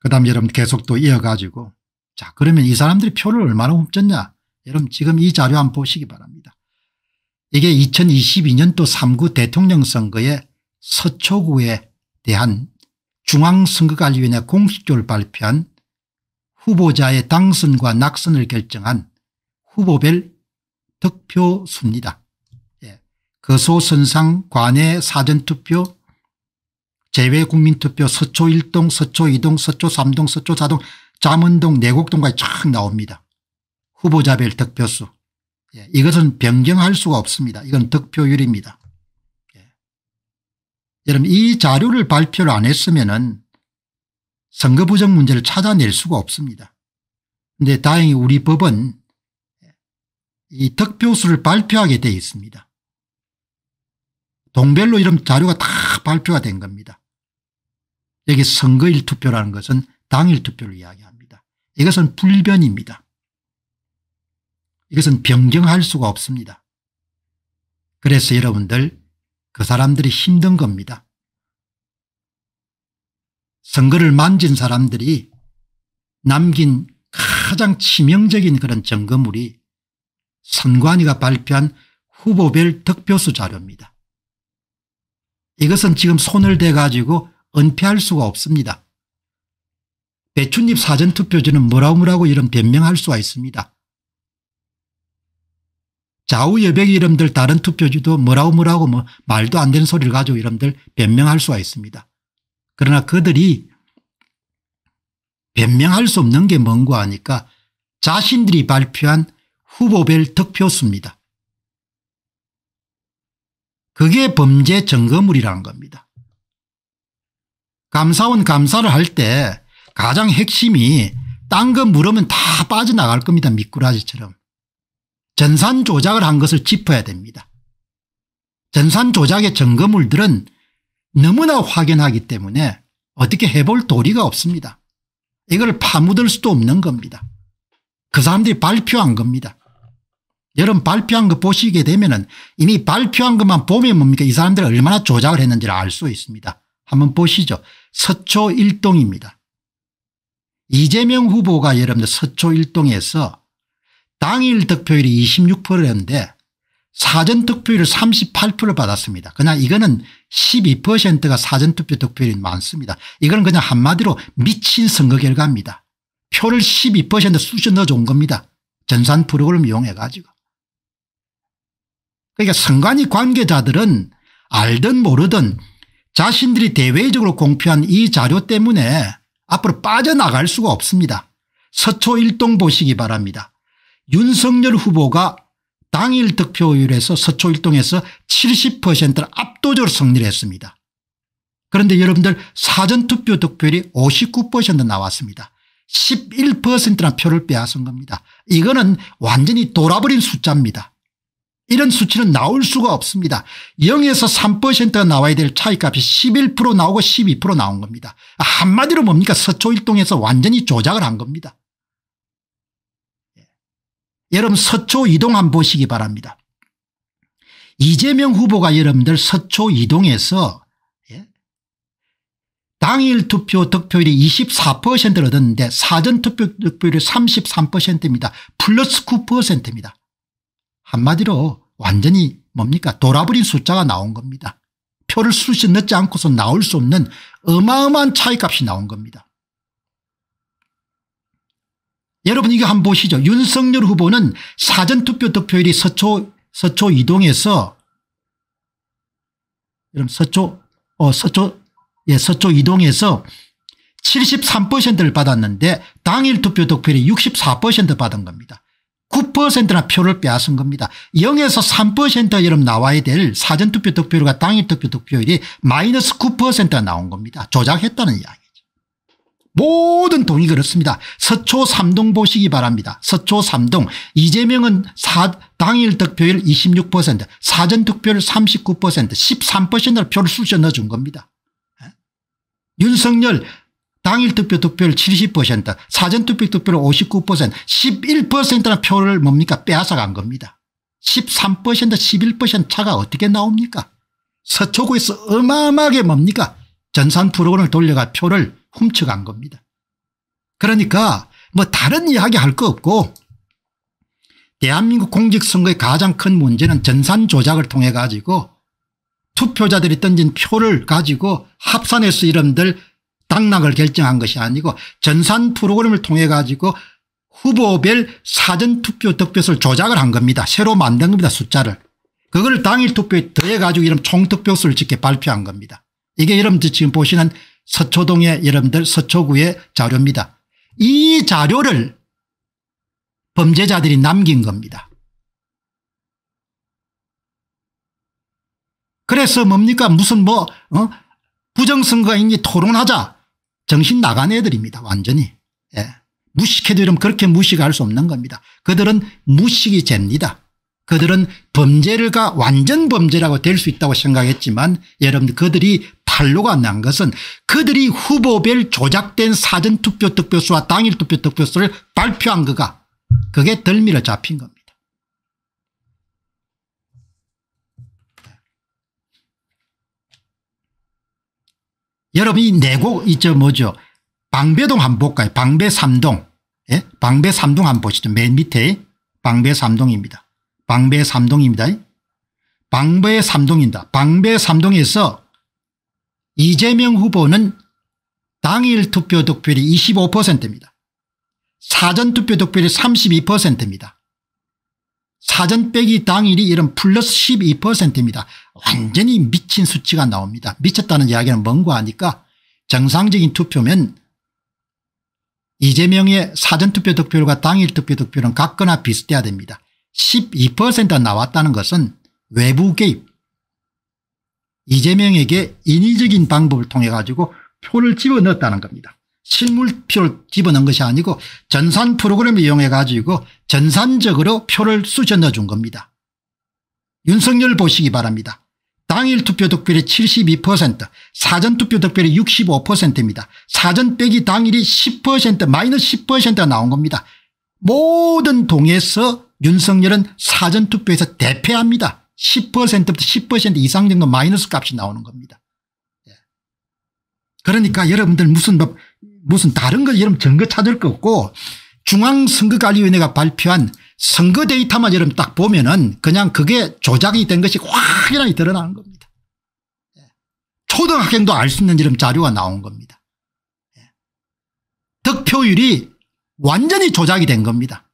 그 다음 여러분 계속 또 이어가지고 자 그러면 이 사람들이 표를 얼마나 훔쳤냐 여러분 지금 이 자료 한번 보시기 바랍니다. 이게 2022년도 3구 대통령 선거에 서초구에 대한 중앙선거관리위원회 공식적으로 발표한 후보자의 당선과 낙선을 결정한 후보별 득표 수입니다. 예. 거소선상 관외 사전투표 제외국민투표 서초 1동 서초 2동 서초 3동 서초 4동 잠원동 내곡동까지 쫙 나옵니다. 후보자별 득표수 예, 이것은 변경할 수가 없습니다. 이건 득표율입니다. 예. 여러분 이 자료를 발표를 안 했으면 은 선거 부정 문제를 찾아낼 수가 없습니다. 근데 다행히 우리 법은 이 득표수를 발표하게 되어 있습니다. 동별로 이런 자료가 다 발표가 된 겁니다. 여기 선거일 투표라는 것은 당일 투표를 이야기합니다. 이것은 불변입니다. 이것은 변경할 수가 없습니다. 그래서 여러분들 그 사람들이 힘든 겁니다. 선거를 만진 사람들이 남긴 가장 치명적인 그런 점검물이 선관위가 발표한 후보별 득표수 자료입니다. 이것은 지금 손을 대가지고 은폐할 수가 없습니다. 배춧잎 사전투표지는 뭐라고 뭐라고 이런 변명할 수가 있습니다. 좌우여백 이름들 다른 투표지도 뭐라고 뭐라고 뭐 말도 안 되는 소리를 가지고 이름들 변명할 수가 있습니다. 그러나 그들이 변명할 수 없는 게 뭔고 하니까 자신들이 발표한 후보별 득표수입니다. 그게 범죄 증거물이라는 겁니다. 감사원 감사를 할 때 가장 핵심이 딴 거 물으면 다 빠져나갈 겁니다. 미꾸라지처럼. 전산 조작을 한 것을 짚어야 됩니다. 전산 조작의 증거물들은 너무나 확연하기 때문에 어떻게 해볼 도리가 없습니다. 이걸 파묻을 수도 없는 겁니다. 그 사람들이 발표한 겁니다. 여러분 발표한 거 보시게 되면 은 이미 발표한 것만 보면 뭡니까 이 사람들이 얼마나 조작을 했는지를 알 수 있습니다. 한번 보시죠. 서초 일동입니다. 이재명 후보가 여러분들 서초 일동에서 당일 득표율이 26%였는데 사전 득표율을 38% 받았습니다. 그러 이거는 12%가 사전 투표 득표율이 많습니다. 이거는 그냥 한마디로 미친 선거 결과입니다. 표를 12% 쑤셔 넣어준 겁니다. 전산 프로그램 이용해 가지고. 그러니까 선관위 관계자들은 알든 모르든 자신들이 대외적으로 공표한 이 자료 때문에 앞으로 빠져나갈 수가 없습니다. 서초 1동 보시기 바랍니다. 윤석열 후보가 당일 득표율에서 서초 1동에서 70%를 압도적으로 승리를 했습니다. 그런데 여러분들 사전투표 득표율이 59% 나왔습니다. 11%나 표를 빼앗은 겁니다. 이거는 완전히 돌아버린 숫자입니다. 이런 수치는 나올 수가 없습니다. 0에서 3%가 나와야 될 차이값이 11% 나오고 12% 나온 겁니다. 한마디로 뭡니까 서초일동에서 완전히 조작을 한 겁니다. 예. 여러분 서초 이동 한번 보시기 바랍니다. 이재명 후보가 여러분들 서초 이동에서 예, 당일 투표 득표율이 24%를 얻었는데 사전 투표 득표율이 33%입니다. 플러스 9%입니다. 한마디로 완전히 뭡니까 돌아버린 숫자가 나온 겁니다. 표를 수시 넣지 않고서 나올 수 없는 어마어마한 차이값이 나온 겁니다. 여러분 이거 한번 보시죠. 윤석열 후보는 사전투표 득표율이 서초 서초 이동에서 여러분 서초 어 서초 예 서초 이동에서 73%를 받았는데 당일 투표 득표율이 64% 받은 겁니다. 9%나 표를 빼앗은 겁니다. 0에서 3%여러 나와야 될 사전투표 득표율과 당일 투표 득표율이 마이너스 9%가 나온 겁니다. 조작했다는 이야기죠. 모든 동이 그렇습니다. 서초 3동 보시기 바랍니다. 서초 3동 이재명은 사, 당일 득표율 26% 사전투표율 39% 13%를 표를 쑤셔 넣어준 겁니다. 예? 윤석열 당일 투표 투표율 70% 사전 투표 투표율 59% 11%나 표를 뭡니까 빼앗아간 겁니다. 13% 11% 차가 어떻게 나옵니까 서초구에서 어마어마하게 뭡니까 전산 프로그램을 돌려가 표를 훔쳐간 겁니다. 그러니까 뭐 다른 이야기 할 거 없고 대한민국 공직선거의 가장 큰 문제는 전산 조작을 통해 가지고 투표자들이 던진 표를 가지고 합산해서 이름들 당락을 결정한 것이 아니고 전산 프로그램을 통해 가지고 후보별 사전투표 득표수를 조작을 한 겁니다. 새로 만든 겁니다. 숫자를. 그걸 당일 투표에 더해 가지고 이런 총득표수를 직게 발표한 겁니다. 이게 여러분들 지금 보시는 서초동의 여러분들 서초구의 자료입니다. 이 자료를 범죄자들이 남긴 겁니다. 그래서 뭡니까 무슨 뭐 어? 부정선거인지 토론하자 정신 나간 애들입니다. 완전히. 예. 무식해들면 그렇게 무식할 수 없는 겁니다. 그들은 무식이 죄니다 그들은 범죄를가 완전 범죄라고 될 수 있다고 생각했지만 예, 여러분 그들이 판로가난 것은 그들이 후보별 조작된 사전투표 득표수와 당일투표 득표수를 발표한 거가 그게 덜미를 잡힌 겁니다. 여러분 이 내곡 있죠 뭐죠 방배동 한번 볼까요 방배 3동 예? 방배 3동 한번 보시죠 맨 밑에 방배 3동입니다 방배 3동입니다 방배 3동입니다 방배 3동에서 이재명 후보는 당일 투표 득표율이 25%입니다 사전투표 득표율이 32%입니다 사전 빼기 당일이 이런 플러스 12%입니다. 완전히 미친 수치가 나옵니다. 미쳤다는 이야기는 뭔가 하니까 정상적인 투표면 이재명의 사전투표 득표율과 당일 투표 득표율은 같거나 비슷해야 됩니다. 12%가 나왔다는 것은 외부 개입 이재명에게 인위적인 방법을 통해 가지고 표를 집어넣었다는 겁니다. 실물표를 집어넣은 것이 아니고 전산 프로그램을 이용해 가지고 전산적으로 표를 쑤셔 넣어준 겁니다. 윤석열 보시기 바랍니다. 당일 투표 득표율이 72% 사전 투표 득표율이 65%입니다. 사전 빼기 당일이 10% 마이너스 10%가 나온 겁니다. 모든 동에서 윤석열은 사전 투표에서 대패합니다. 10%부터 10% 이상 정도 마이너스 값이 나오는 겁니다. 예. 그러니까 여러분들 무슨 법 무슨 다른 거 여러분 증거 찾을 거 없고 중앙선거관리위원회가 발표한 선거 데이터만 여러분 딱 보면은 그냥 그게 조작이 된 것이 확연하게 드러나는 겁니다. 예. 초등학생도 알 수 있는 이런 자료가 나온 겁니다. 예. 득표율이 완전히 조작이 된 겁니다.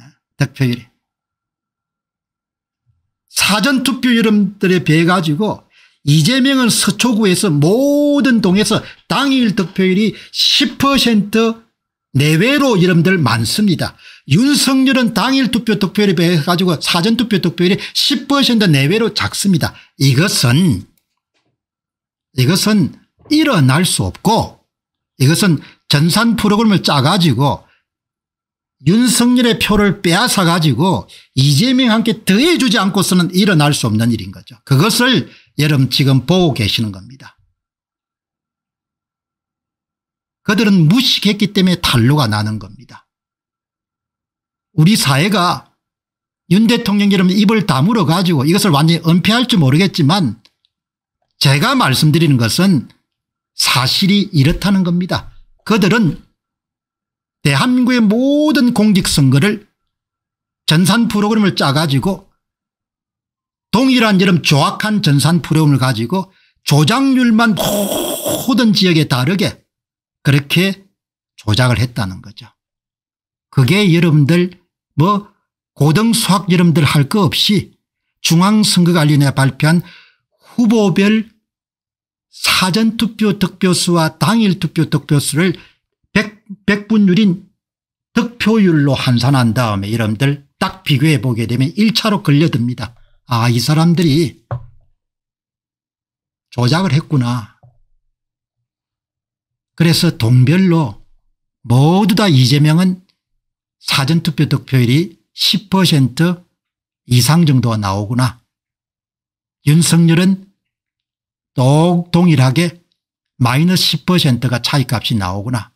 예. 득표율이. 사전투표 여러분들에 비해 가지고 이재명은 서초구에서 모든 동에서 당일 득표율이 10% 내외로 여러분들 많습니다. 윤석열은 당일 투표 득표율에 비해 가지고 사전 투표 득표율이 10% 내외로 작습니다. 이것은 이것은 일어날 수 없고 이것은 전산 프로그램을 짜가지고 윤석열의 표를 빼앗아 가지고 이재명한테 더해주지 않고서는 일어날 수 없는 일인 거죠. 그것을 여러분 지금 보고 계시는 겁니다. 그들은 무식했기 때문에 탄로가 나는 겁니다. 우리 사회가 윤 대통령 여러분 입을 다물어 가지고 이것을 완전히 은폐할지 모르겠지만 제가 말씀드리는 것은 사실이 이렇다는 겁니다. 그들은 대한민국의 모든 공직선거를 전산 프로그램을 짜가지고 동일한 이름 조악한 전산 프로그램을 가지고 조작률만 모든 지역에 다르게 그렇게 조작을 했다는 거죠. 그게 여러분들 뭐 고등수학 여러분들 할 거 없이 중앙선거관리위원회 발표한 후보별 사전투표 득표수와 당일투표 득표수를 100, 분율인 득표율로 환산한 다음에 여러분들 딱 비교해 보게 되면 1차로 걸려듭니다. 아, 이 사람들이 조작을 했구나. 그래서 동별로 모두 다 이재명은 사전투표 득표율이 10% 이상 정도가 나오구나. 윤석열은 똑 동일하게 마이너스 10%가 차이값이 나오구나.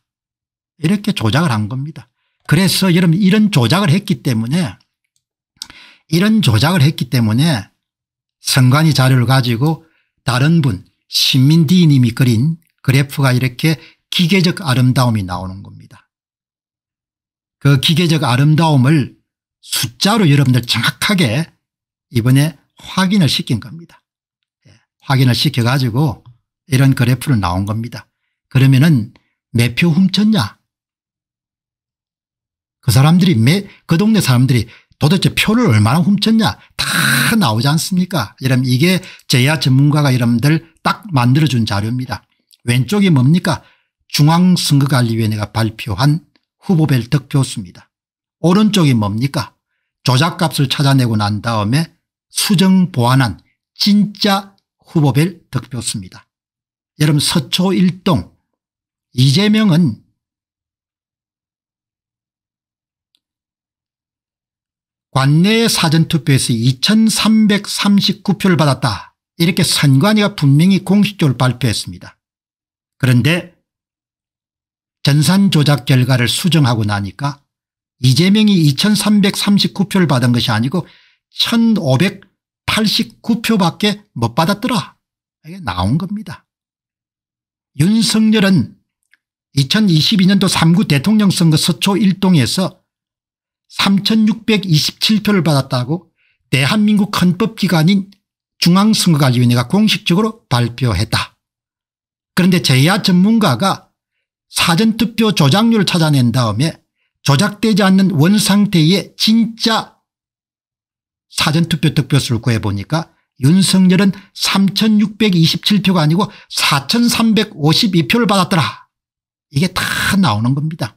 이렇게 조작을 한 겁니다. 그래서 여러분 이런 조작을 했기 때문에 이런 조작을 했기 때문에 선관위 자료를 가지고 다른 분 신민디님이 그린 그래프가 이렇게 기계적 아름다움이 나오는 겁니다. 그 기계적 아름다움을 숫자로 여러분들 정확하게 이번에 확인을 시킨 겁니다. 예, 확인을 시켜가지고 이런 그래프를 나온 겁니다. 그러면은 몇표 훔쳤냐? 그 사람들이 매, 그 동네 사람들이 도대체 표를 얼마나 훔쳤냐 다 나오지 않습니까 이러면 이게 제야 전문가가 여러분들 딱 만들어준 자료입니다. 왼쪽이 뭡니까 중앙선거관리위원회가 발표한 후보별 득표수입니다. 오른쪽이 뭡니까 조작값을 찾아내고 난 다음에 수정 보완한 진짜 후보별 득표수입니다. 여러분 서초 일동 이재명은 관내 사전투표에서 2339표를 받았다 이렇게 선관위가 분명히 공식적으로 발표했습니다. 그런데 전산 조작 결과를 수정하고 나니까 이재명이 2339표를 받은 것이 아니고 1589표밖에 못 받았더라 이게 나온 겁니다. 윤석열은 2022년도 3구 대통령 선거 서초 1동에서 3627표를 받았다고 대한민국 헌법기관인 중앙선거관리위원회가 공식적으로 발표했다. 그런데 제야 전문가가 사전투표 조작률을 찾아낸 다음에 조작되지 않는 원상태의 진짜 사전투표 득표수를 구해보니까 윤석열은 3627표가 아니고 4352표를 받았더라. 이게 다 나오는 겁니다.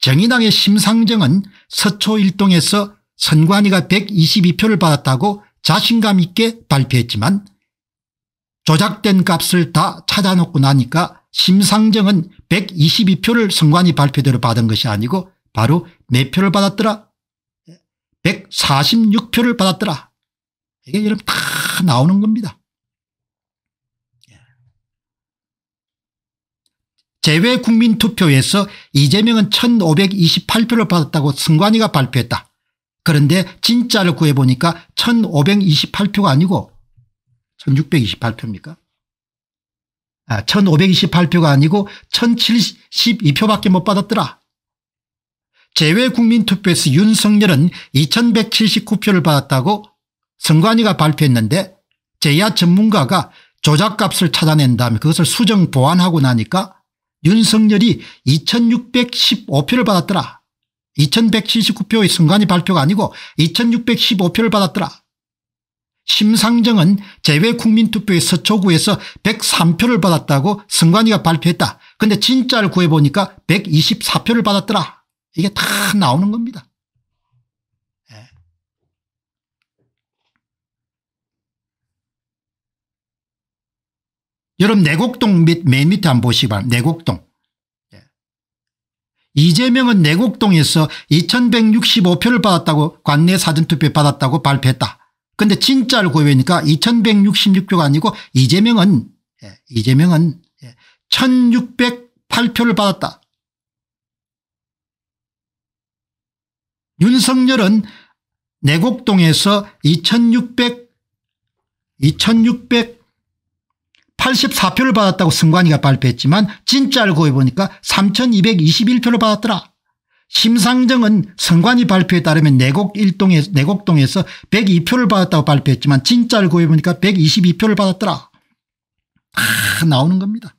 정의당의 심상정은 서초 1동에서 선관위가 122표를 받았다고 자신감 있게 발표했지만 조작된 값을 다 찾아놓고 나니까 심상정은 122표를 선관위 발표대로 받은 것이 아니고 바로 몇 표를 받았더라 146표를 받았더라 이게 여러분 다 나오는 겁니다 재외 국민투표에서 이재명은 1528표를 받았다고 승관이가 발표했다. 그런데 진짜를 구해보니까 1528표가 아니고 1628표입니까? 아, 1528표가 아니고 1072표밖에 못 받았더라. 재외 국민투표에서 윤석열은 2179표를 받았다고 선관위가 발표했는데 제야 전문가가 조작값을 찾아낸 다음에 그것을 수정 보완하고 나니까 윤석열이 2615표를 받았더라. 2179표의 순간이 발표가 아니고 2615표를 받았더라. 심상정은 제외국민투표의 서초구에서 103표를 받았다고 승관이가 발표했다. 근데 진짜를 구해보니까 124표를 받았더라. 이게 다 나오는 겁니다. 여러분 내곡동 밑, 맨 밑에 한 번 보시기 바랍니다. 내곡동. 예. 이재명은 내곡동에서 2165표를 받았다고 관내 사전투표 받았다고 발표했다. 근데 진짜를 고려니까 2166표가 아니고 이재명은 예. 이재명은 예. 1608표를 받았다. 윤석열은 내곡동에서 2600, 2600 84표를 받았다고 승관이가 발표했지만 진짜 알고 해보니까 3221표를 받았더라. 심상정은 선관위 발표에 따르면 내곡 일동에 내곡동에서 102표를 받았다고 발표했지만 진짜 알고 해보니까 122표를 받았더라. 다 아, 나오는 겁니다.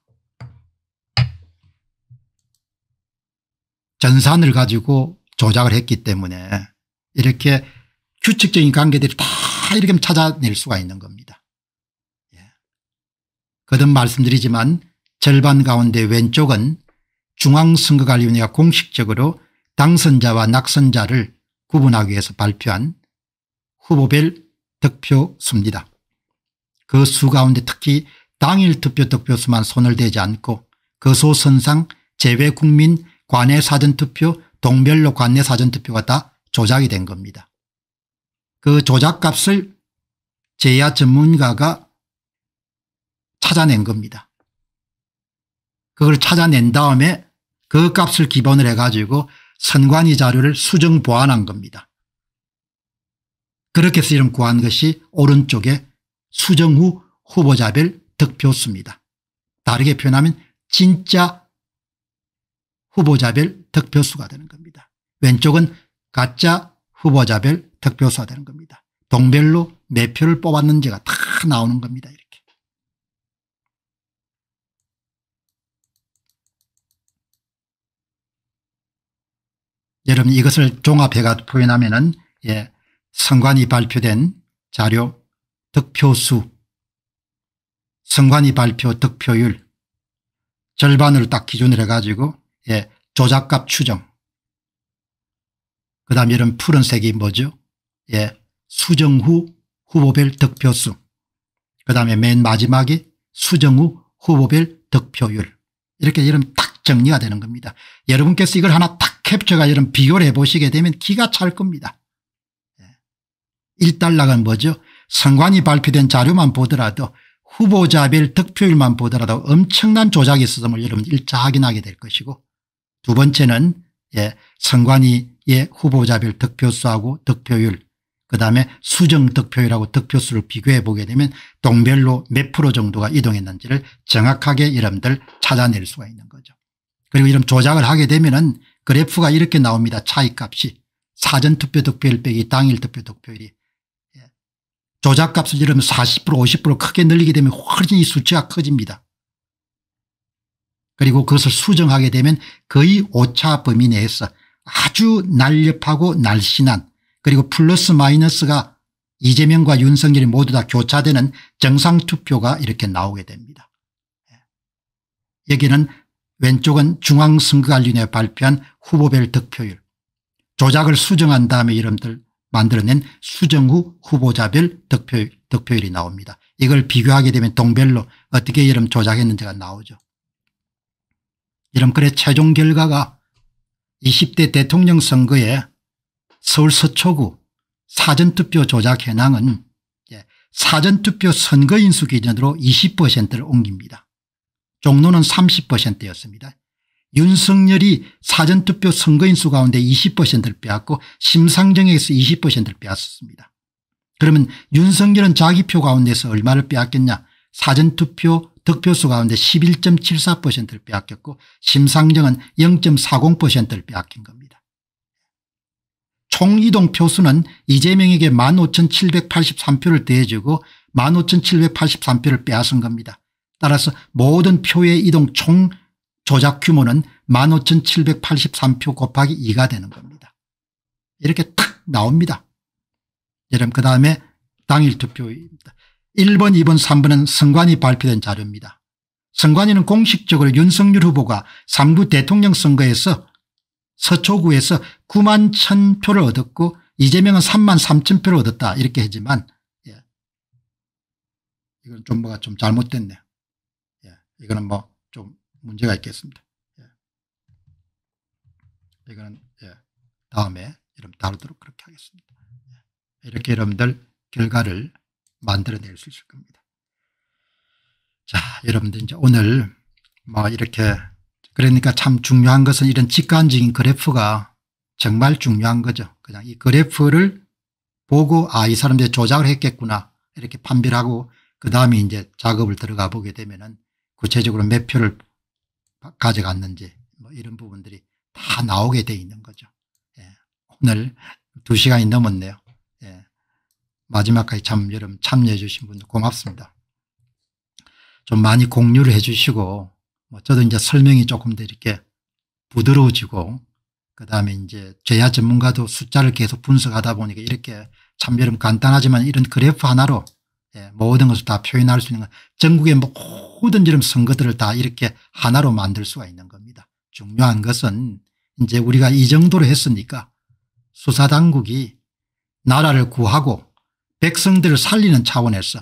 전산을 가지고 조작을 했기 때문에 이렇게 규칙적인 관계들이 다 이렇게 찾아낼 수가 있는 겁니다. 거듭 말씀드리지만 절반 가운데 왼쪽은 중앙선거관리위원회가 공식적으로 당선자와 낙선자를 구분하기 위해서 발표한 후보별 득표 수입니다. 그 수 가운데 특히 당일 투표 득표수만 손을 대지 않고 그소선상제외국민 관내 사전투표 동별로 관내 사전투표가 다 조작이 된 겁니다. 그 조작값을 제야 전문가가 찾아낸 겁니다. 그걸 찾아낸 다음에 그 값을 기본을 해가지고 선관위 자료를 수정 보완한 겁니다. 그렇게 해서 이름 구한 것이 오른쪽에 수정 후 후보자별 득표수입니다. 다르게 표현하면 진짜 후보자별 득표수가 되는 겁니다. 왼쪽은 가짜 후보자별 득표수가 되는 겁니다. 동별로 매 표를 뽑았는지가 다 나오는 겁니다. 여러분 이것을 종합해가 표현하면은 예, 선관이 발표된 자료 득표수 선관이 발표 득표율 절반으로딱 기준으로 해가지고 예, 조작값 추정 그 다음에 이런 푸른색이 뭐죠 예, 수정 후 후보별 득표수 그 다음에 맨 마지막이 수정 후 후보별 득표율 이렇게 이름 딱 정리가 되는 겁니다 여러분께서 이걸 하나 딱 캡처가 이런 비교를 해보시게 되면 기가 찰 겁니다. 1달락은 예. 뭐죠? 선관위 발표된 자료만 보더라도 후보자별 득표율만 보더라도 엄청난 조작이 있었음을 뭐 여러분 일차 확인하게 될 것이고 두 번째는 예, 선관위의 후보자별 득표수하고 득표율 그다음에 수정 득표율하고 득표수를 비교해 보게 되면 동별로 몇 프로 정도가 이동했는지를 정확하게 여러분들 찾아낼 수가 있는 거죠. 그리고 이런 조작을 하게 되면 은 그래프가 이렇게 나옵니다. 차이값이 사전투표 득표율 빼기 당일 투표 득표율이 예. 조작값을 이러면 40% 50% 크게 늘리게 되면 훨씬 이 수치가 커집니다. 그리고 그것을 수정하게 되면 거의 오차 범위 내에서 아주 날렵하고 날씬한 그리고 플러스 마이너스가 이재명과 윤석열이 모두 다 교차되는 정상투표가 이렇게 나오게 됩니다. 예. 여기는 왼쪽은 중앙선거관리위원회 발표한 후보별 득표율 조작을 수정한 다음에 이름들 만들어낸 수정 후 후보자별 득표율, 득표율이 나옵니다. 이걸 비교하게 되면 동별로 어떻게 이름 조작했는지가 나오죠. 이름 그래 최종 결과가 20대 대통령 선거에 서울 서초구 사전투표 조작 현황은 예, 사전투표 선거인수 기준으로 20%를 옮깁니다. 종로는 30%였습니다. 윤석열이 사전투표 선거인수 가운데 20%를 빼앗고 심상정에서 20%를 빼앗았습니다. 그러면 윤석열은 자기 표 가운데서 얼마를 빼앗겼냐 사전투표 득표수 가운데 11.74%를 빼앗겼고 심상정은 0.40%를 빼앗긴 겁니다. 총이동 표수는 이재명에게 15,783표를 대해주고 15,783표를 빼앗은 겁니다. 따라서 모든 표의 이동 총 조작 규모는 15,783표 곱하기 2가 되는 겁니다. 이렇게 탁 나옵니다. 여러분 그 다음에 당일 투표입니다. 1번 2번 3번은 선관위 발표된 자료입니다. 선관위는 공식적으로 윤석열 후보가 3부 대통령 선거에서 서초구에서 9만 1천 표를 얻었고 이재명은 3만 3천 표를 얻었다 이렇게 했지만 예. 이건 좀 뭐가 좀 잘못됐네요. 이거는 뭐 좀 문제가 있겠습니다. 예. 이거는 예. 다음에 여러 다루도록 그렇게 하겠습니다. 예. 이렇게 여러분들 결과를 만들어낼 수 있을 겁니다. 자, 여러분들 이제 오늘 뭐 이렇게 그러니까 참 중요한 것은 이런 직관적인 그래프가 정말 중요한 거죠. 그냥 이 그래프를 보고 아 이 사람들이 조작을 했겠구나 이렇게 판별하고 그 다음에 이제 작업을 들어가 보게 되면은 구체적으로 몇 표를 가져갔는지 뭐 이런 부분들이 다 나오게 돼 있는 거죠. 예. 오늘 2시간이 넘었네요. 예. 마지막까지 참 여러분 참여해 주신 분 고맙습니다. 좀 많이 공유를 해 주시고 뭐 저도 이제 설명이 조금 더 이렇게 부드러워지고 그다음에 이제 제야 전문가도 숫자를 계속 분석하다 보니까 이렇게 참 여러분 간단하지만 이런 그래프 하나로 예, 모든 것을 다 표현할 수 있는 건 전국의 뭐 모든이름 선거들을 다 이렇게 하나로 만들 수가 있는 겁니다. 중요한 것은 이제 우리가 이 정도로 했으니까 수사당국이 나라를 구하고 백성들을 살리는 차원에서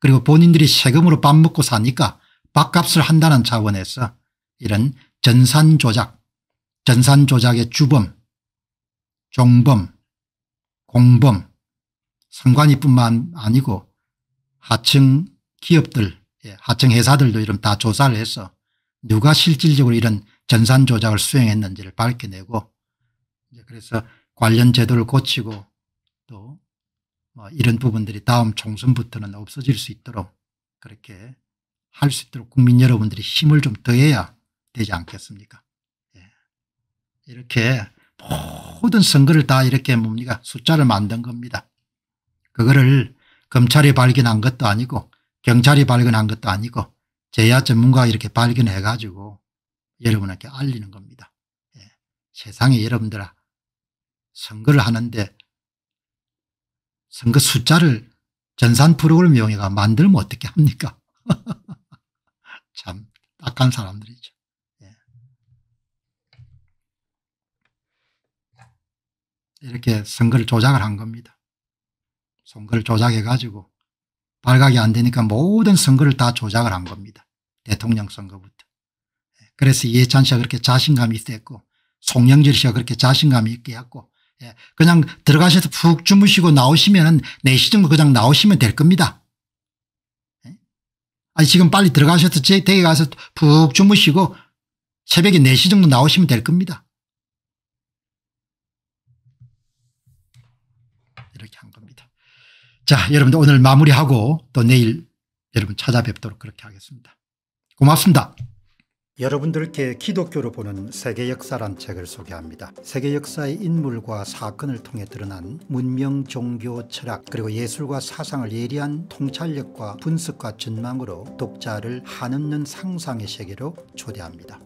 그리고 본인들이 세금으로 밥 먹고 사니까 밥값을 한다는 차원에서 이런 전산조작, 전산조작의 주범, 종범, 공범, 상관이뿐만 아니고 하층 기업들 예, 하청 회사들도 이런 다 조사를 해서 누가 실질적으로 이런 전산 조작을 수행했는지를 밝혀내고 그래서 관련 제도를 고치고 또뭐 이런 부분들이 다음 총선부터는 없어질 수 있도록 그렇게 할 수 있도록 국민 여러분들이 힘을 좀 더해야 되지 않겠습니까 예. 이렇게 모든 선거를 다 이렇게 뭡니까 숫자를 만든 겁니다 그거를 검찰이 발견한 것도 아니고 경찰이 발견한 것도 아니고 제야 전문가가 이렇게 발견해 가지고 여러분에게 알리는 겁니다. 예. 세상에 여러분들아 선거를 하는데 선거 숫자를 전산 프로그램 이용해가 만들면 어떻게 합니까? 참 악한 사람들이죠. 예. 이렇게 선거를 조작을 한 겁니다. 선거를 조작해 가지고 발각이 안 되니까 모든 선거를 다 조작을 한 겁니다. 대통령 선거부터. 예, 그래서 이해찬 씨가 그렇게 자신감이 있었고 송영길 씨가 그렇게 자신감이 있게 했고 예, 그냥 들어가셔서 푹 주무시고 나오시면 내시정부 그냥 나오시면 될 겁니다. 예? 아니 지금 빨리 들어가셔서 제 댁에 가서 푹 주무시고 새벽에 4시 정도 나오시면 될 겁니다. 자 여러분들 오늘 마무리하고 또 내일 여러분 찾아뵙도록 그렇게 하겠습니다. 고맙습니다. 여러분들께 기독교로 보는 세계 역사란 책을 소개합니다. 세계 역사의 인물과 사건을 통해 드러난 문명, 종교, 철학 그리고 예술과 사상을 예리한 통찰력과 분석과 전망으로 독자를 한없는 상상의 세계로 초대합니다.